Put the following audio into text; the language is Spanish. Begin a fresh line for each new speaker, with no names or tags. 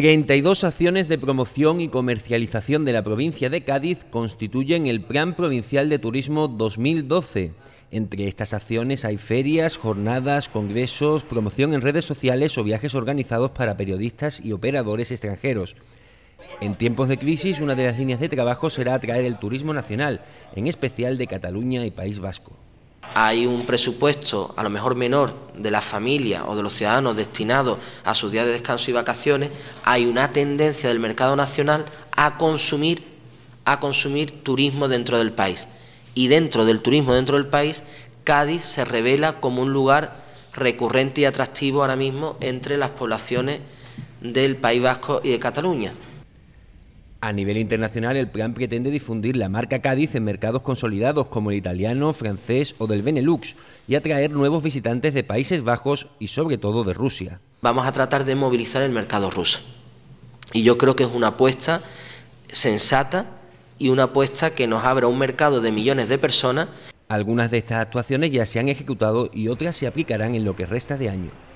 32 acciones de promoción y comercialización de la provincia de Cádiz constituyen el Plan Provincial de Turismo 2012. Entre estas acciones hay ferias, jornadas, congresos, promoción en redes sociales o viajes organizados para periodistas y operadores extranjeros. En tiempos de crisis, una de las líneas de trabajo será atraer el turismo nacional, en especial de
Cataluña y País Vasco hay un presupuesto a lo mejor menor de las familias o de los ciudadanos destinados a sus días de descanso y vacaciones, hay una tendencia del mercado nacional a consumir, a consumir turismo dentro del país. Y dentro del turismo dentro del país, Cádiz se revela como un lugar recurrente y atractivo ahora mismo entre las poblaciones del País Vasco y de Cataluña.
A nivel internacional, el plan pretende difundir la marca Cádiz en mercados consolidados como el italiano, francés o del Benelux y atraer nuevos visitantes de Países Bajos y
sobre todo de Rusia. Vamos a tratar de movilizar el mercado ruso. Y yo creo que es una apuesta sensata y una apuesta que nos abra un mercado de millones de
personas. Algunas de estas actuaciones ya se han ejecutado y otras se aplicarán en lo que resta de año.